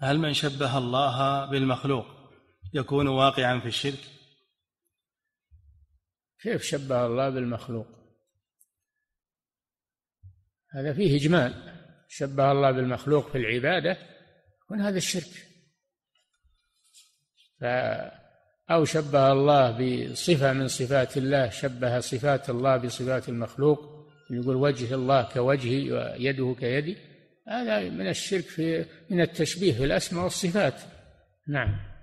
هل من شبه الله بالمخلوق يكون واقعا في الشرك كيف شبه الله بالمخلوق هذا فيه إجمال شبه الله بالمخلوق في العبادة يكون هذا الشرك ف أو شبه الله بصفة من صفات الله شبه صفات الله بصفات المخلوق يقول وجه الله كوجهي ويده كيدي هذا من الشرك في من التشبيه في الأسماء والصفات نعم